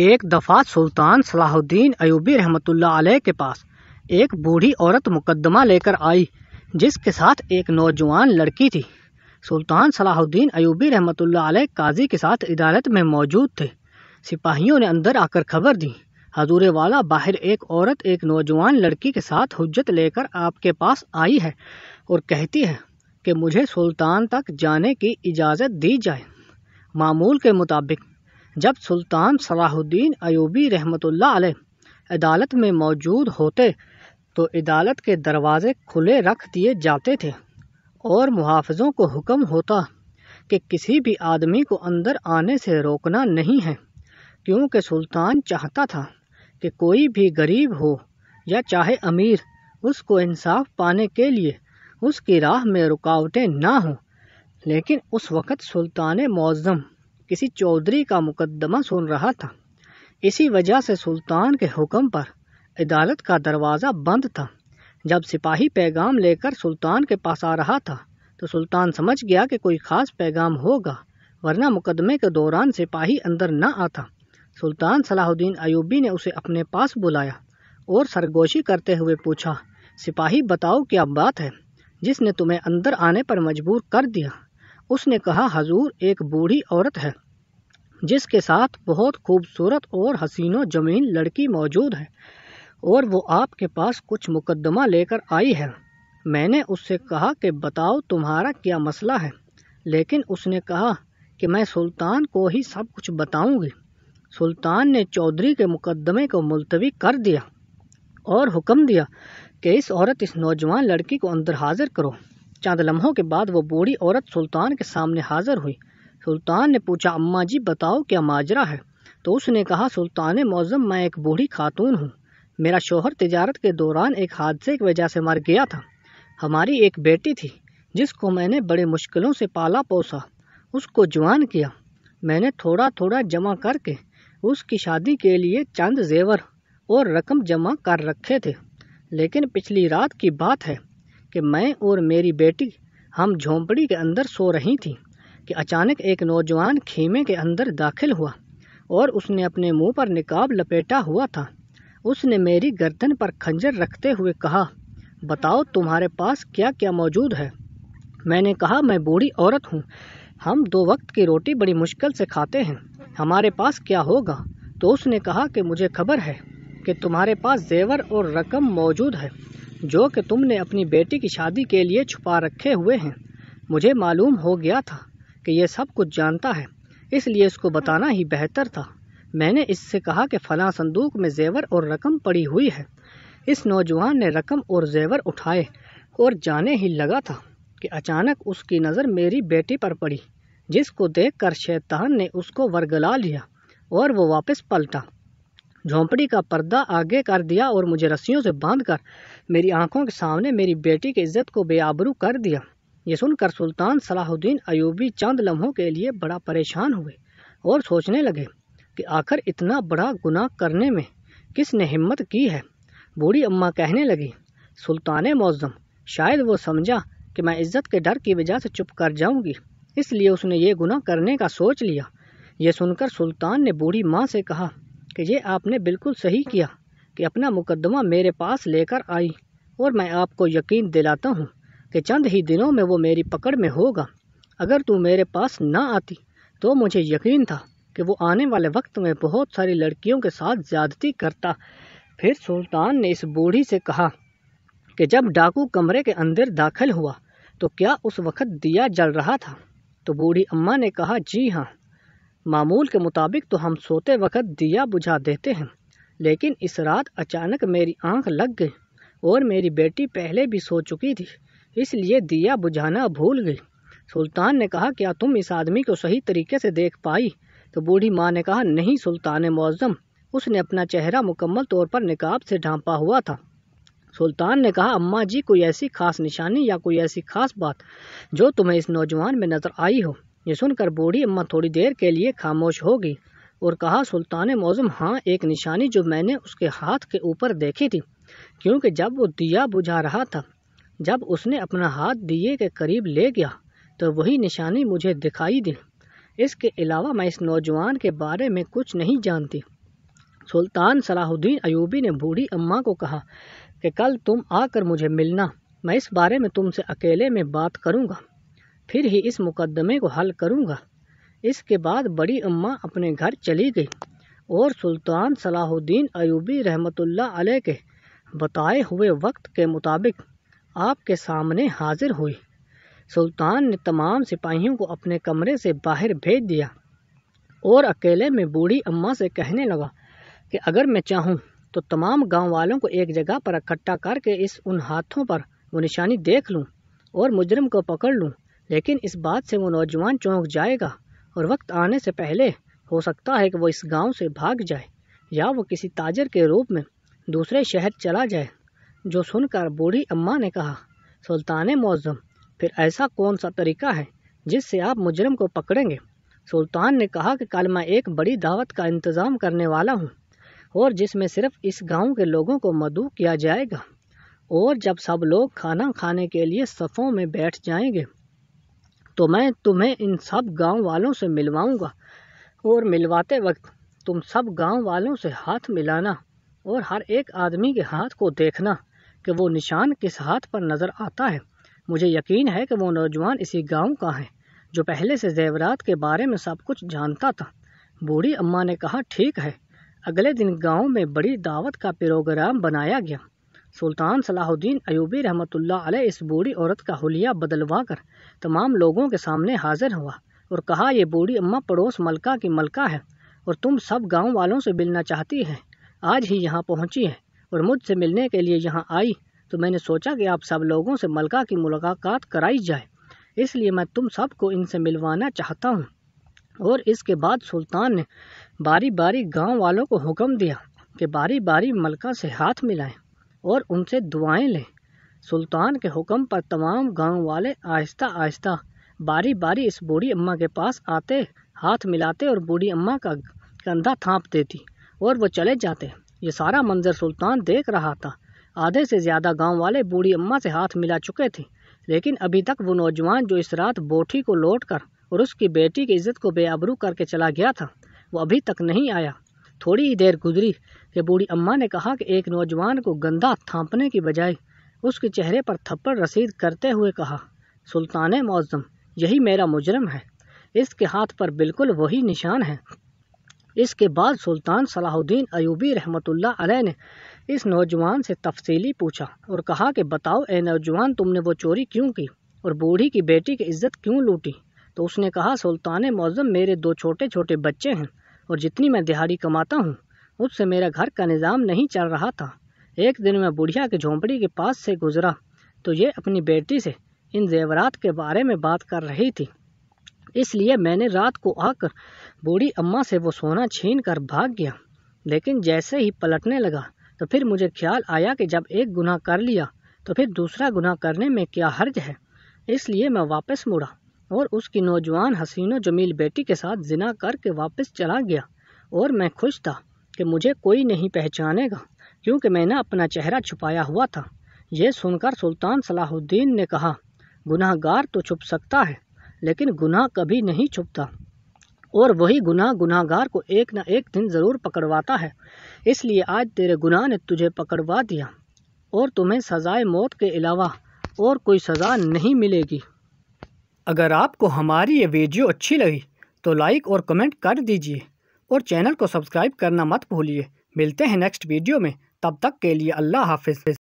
एक दफ़ा सुल्तान सलाहुद्दीन अयूबी रहमतुल्लाह के पास एक बूढ़ी औरत मुकदमा लेकर आई जिसके साथ एक नौजवान लड़की थी सुल्तान सलाहुद्दीन अयूबी रहमतुल्लाह काजी के साथ अदालत में मौजूद थे सिपाहियों ने अंदर आकर खबर दी हजूर वाला बाहर एक औरत एक नौजवान लड़की के साथ हजत लेकर आपके पास आई है और कहती है कि मुझे सुल्तान तक जाने की इजाज़त दी जाए मामूल के मुताबिक जब सुल्तान सलाहुद्दीन अयूबी रहमतुल्लाह अदालत में मौजूद होते तो अदालत के दरवाज़े खुले रख दिए जाते थे और मुहाफ़ों को हुक्म होता कि किसी भी आदमी को अंदर आने से रोकना नहीं है क्योंकि सुल्तान चाहता था कि कोई भी गरीब हो या चाहे अमीर उसको इंसाफ पाने के लिए उसकी राह में रुकावटें ना हों लेकिन उस वक़्त सुल्तान मौज़म किसी चौधरी का मुकदमा सुन रहा था इसी वजह से सुल्तान के हुक्म पर अदालत का दरवाज़ा बंद था जब सिपाही पैगाम लेकर सुल्तान के पास आ रहा था तो सुल्तान समझ गया कि कोई ख़ास पैगाम होगा वरना मुकदमे के दौरान सिपाही अंदर न आता सुल्तान सलाहुद्दीन अयूबी ने उसे अपने पास बुलाया और सरगोशी करते हुए पूछा सिपाही बताओ क्या बात है जिसने तुम्हें अंदर आने पर मजबूर कर दिया उसने कहा हजूर एक बूढ़ी औरत है जिसके साथ बहुत खूबसूरत और हसीनो जमीन लड़की मौजूद है और वो आपके पास कुछ मुकदमा लेकर आई है मैंने उससे कहा कि बताओ तुम्हारा क्या मसला है लेकिन उसने कहा कि मैं सुल्तान को ही सब कुछ बताऊंगी सुल्तान ने चौधरी के मुकदमे को मुलतवी कर दिया और हुक्म दिया कि इस औरत इस नौजवान लड़की को अंदर हाजिर करो चंद लम्हों के बाद वो बूढ़ी औरत सुल्तान के सामने हाजिर हुई सुल्तान ने पूछा अम्मा जी बताओ क्या माजरा है तो उसने कहा सुल्तान मौजम मैं एक बूढ़ी खातून हूँ मेरा शोहर तजारत के दौरान एक हादसे की वजह से मर गया था हमारी एक बेटी थी जिसको मैंने बड़े मुश्किलों से पाला पोसा उसको जवान किया मैंने थोड़ा थोड़ा जमा करके उसकी शादी के लिए चंद जेवर और रकम जमा कर रखे थे लेकिन पिछली रात की बात है कि मैं और मेरी बेटी हम झोंपड़ी के अंदर सो रही थी कि अचानक एक नौजवान खेमे के अंदर दाखिल हुआ और उसने अपने मुंह पर निकाब लपेटा हुआ था उसने मेरी गर्दन पर खंजर रखते हुए कहा बताओ तुम्हारे पास क्या क्या मौजूद है मैंने कहा मैं बूढ़ी औरत हूँ हम दो वक्त की रोटी बड़ी मुश्किल से खाते हैं हमारे पास क्या होगा तो उसने कहा कि मुझे खबर है कि तुम्हारे पास जेवर और रकम मौजूद है जो कि तुमने अपनी बेटी की शादी के लिए छुपा रखे हुए हैं मुझे मालूम हो गया था कि यह सब कुछ जानता है इसलिए इसको बताना ही बेहतर था मैंने इससे कहा कि फला संदूक में ज़ेवर और रकम पड़ी हुई है इस नौजवान ने रकम और ज़ेवर उठाए और जाने ही लगा था कि अचानक उसकी नज़र मेरी बेटी पर पड़ी जिसको देखकर शैतान ने उसको वर्गला लिया और वो वापस पलटा झोंपड़ी का पर्दा आगे कर दिया और मुझे रस्सियों से बांधकर मेरी आंखों के सामने मेरी बेटी की इज्जत को बेआबरू कर दिया ये सुनकर सुल्तान सलाहुद्दीन अयूबी चंद लम्हों के लिए बड़ा परेशान हुए और सोचने लगे कि आखिर इतना बड़ा गुनाह करने में किसने हिम्मत की है बूढ़ी अम्मा कहने लगी सुल्तान मौजम शायद वो समझा कि मैं इज्जत के डर की वजह से चुप कर जाऊंगी इसलिए उसने ये गुनाह करने का सोच लिया ये सुनकर सुल्तान ने बूढ़ी माँ से कहा कि ये आपने बिल्कुल सही किया कि अपना मुकदमा मेरे पास लेकर आई और मैं आपको यकीन दिलाता हूँ कि चंद ही दिनों में वो मेरी पकड़ में होगा अगर तू मेरे पास ना आती तो मुझे यकीन था कि वो आने वाले वक्त में बहुत सारी लड़कियों के साथ ज़्यादती करता फिर सुल्तान ने इस बूढ़ी से कहा कि जब डाकू कमरे के अंदर दाखिल हुआ तो क्या उस वक़्त दिया जल रहा था तो बूढ़ी अम्मा ने कहा जी हाँ मामूल के मुताबिक तो हम सोते वक़्त दिया बुझा देते हैं लेकिन इस रात अचानक मेरी आंख लग गई और मेरी बेटी पहले भी सो चुकी थी इसलिए दिया बुझाना भूल गई सुल्तान ने कहा क्या तुम इस आदमी को सही तरीके से देख पाई तो बूढ़ी माँ ने कहा नहीं सुल्तान मौजम उसने अपना चेहरा मुकम्मल तौर पर निकाब से ढांपा हुआ था सुल्तान ने कहा अम्मा जी कोई ऐसी खास निशानी या कोई ऐसी खास बात जो तुम्हें इस नौजवान में नज़र आई हो ये सुनकर बूढ़ी अम्मा थोड़ी देर के लिए खामोश हो गई और कहा सुल्तान मौजम हाँ एक निशानी जो मैंने उसके हाथ के ऊपर देखी थी क्योंकि जब वो दिया बुझा रहा था जब उसने अपना हाथ दिए के करीब ले गया तो वही निशानी मुझे दिखाई दी इसके अलावा मैं इस नौजवान के बारे में कुछ नहीं जानती सुल्तान सलाहुद्दीन अयूबी ने बूढ़ी अम्मा को कहा कि कल तुम आकर मुझे मिलना मैं इस बारे में तुमसे अकेले में बात करूंगा फिर ही इस मुकदमे को हल करूंगा इसके बाद बड़ी अम्मा अपने घर चली गई और सुल्तान सलाहुद्दीन अयूबी रहमतुल्लाह अलैह के बताए हुए वक्त के मुताबिक आपके सामने हाजिर हुई सुल्तान ने तमाम सिपाहियों को अपने कमरे से बाहर भेज दिया और अकेले में बूढ़ी अम्मा से कहने लगा कि अगर मैं चाहूँ तो तमाम गांव वालों को एक जगह पर इकट्ठा करके इस उन हाथों पर वो निशानी देख लूँ और मुजरम को पकड़ लूँ लेकिन इस बात से वो नौजवान चौंक जाएगा और वक्त आने से पहले हो सकता है कि वो इस गांव से भाग जाए या वो किसी ताजर के रूप में दूसरे शहर चला जाए जो सुनकर बूढ़ी अम्मा ने कहा सुल्तान मौजम फिर ऐसा कौन सा तरीका है जिससे आप मुजरम को पकड़ेंगे सुल्तान ने कहा कि कल मैं एक बड़ी दावत का इंतज़ाम करने वाला हूँ और जिसमें सिर्फ इस गांव के लोगों को मधु किया जाएगा और जब सब लोग खाना खाने के लिए सफ़ों में बैठ जाएंगे तो मैं तुम्हें इन सब गांव वालों से मिलवाऊंगा और मिलवाते वक्त तुम सब गांव वालों से हाथ मिलाना और हर एक आदमी के हाथ को देखना कि वो निशान किस हाथ पर नज़र आता है मुझे यकीन है कि वो नौजवान इसी गांव का है जो पहले से ज़ेवरात के बारे में सब कुछ जानता था बूढ़ी अम्मा ने कहा ठीक है अगले दिन गांव में बड़ी दावत का प्रोग्राम बनाया गया सुल्तान सलाहुद्दीन अयूबी रहमतुल्लाह अलैह इस बूढ़ी औरत का हुलिया बदलवा कर तमाम लोगों के सामने हाजिर हुआ और कहा यह बूढ़ी अम्मा पड़ोस मलका की मलका है और तुम सब गांव वालों से मिलना चाहती है आज ही यहाँ पहुँची है और मुझसे मिलने के लिए यहाँ आई तो मैंने सोचा कि आप सब लोगों से मलका की मुलाकात कराई जाए इसलिए मैं तुम सबको इनसे मिलवाना चाहता हूँ और इसके बाद सुल्तान ने बारी बारी गांव वालों को हुक्म दिया कि बारी बारी मलका से हाथ मिलाएं और उनसे दुआएं लें सुल्तान के हुक्म पर तमाम गांव वाले आहिस्ता आहिस्ता बारी बारी इस बूढ़ी अम्मा के पास आते हाथ मिलाते और बूढ़ी अम्मा का कंधा थाप देती और वो चले जाते ये सारा मंजर सुल्तान देख रहा था आधे से ज़्यादा गांव वाले बूढ़ी अम्मा से हाथ मिला चुके थे लेकिन अभी तक वो नौजवान जो इस रात बोठी को लौट कर और उसकी बेटी की इज्जत को बेआबरू करके चला गया था वो अभी तक नहीं आया थोड़ी ही देर गुजरी कि बूढ़ी अम्मा ने कहा कि एक नौजवान को गंदा थांपने की बजाय उसके चेहरे पर थप्पड़ रसीद करते हुए कहा सुल्तान मौजम यही मेरा मुजरम है इसके हाथ पर बिल्कुल वही निशान है इसके बाद सुल्तान सलाहुद्दीन अयूबी रहमतुल्लाह अलैह ने इस नौजवान से तफसीली पूछा और कहा कि बताओ ए नौजवान तुमने वो चोरी क्यों की और बूढ़ी की बेटी की इज्जत क्यों लूटी तो उसने कहा सुल्तान मौजम मेरे दो छोटे छोटे बच्चे हैं और जितनी मैं दिहाड़ी कमाता हूँ उससे मेरा घर का निज़ाम नहीं चल रहा था एक दिन मैं बुढ़िया के झोंपड़ी के पास से गुज़रा तो ये अपनी बेटी से इन जेवरात के बारे में बात कर रही थी इसलिए मैंने रात को आकर बूढ़ी अम्मा से वो सोना छीन कर भाग गया लेकिन जैसे ही पलटने लगा तो फिर मुझे ख्याल आया कि जब एक गुनाह कर लिया तो फिर दूसरा गुनाह करने में क्या हर्ज है इसलिए मैं वापस मुड़ा और उसकी नौजवान हसीनो जमील बेटी के साथ जिना करके वापस चला गया और मैं खुश था कि मुझे कोई नहीं पहचानेगा क्योंकि मैंने अपना चेहरा छुपाया हुआ था यह सुनकर सुल्तान सलाहुद्दीन ने कहा गुनाहगार तो छुप सकता है लेकिन गुनाह कभी नहीं छुपता और वही गुनाह गुनाहगार को एक न एक दिन ज़रूर पकड़वाता है इसलिए आज तेरे गुनाह ने तुझे पकड़वा दिया और तुम्हें सज़ाए मौत के अलावा और कोई सज़ा नहीं मिलेगी अगर आपको हमारी ये वीडियो अच्छी लगी तो लाइक और कमेंट कर दीजिए और चैनल को सब्सक्राइब करना मत भूलिए मिलते हैं नेक्स्ट वीडियो में तब तक के लिए अल्लाह हाफिज़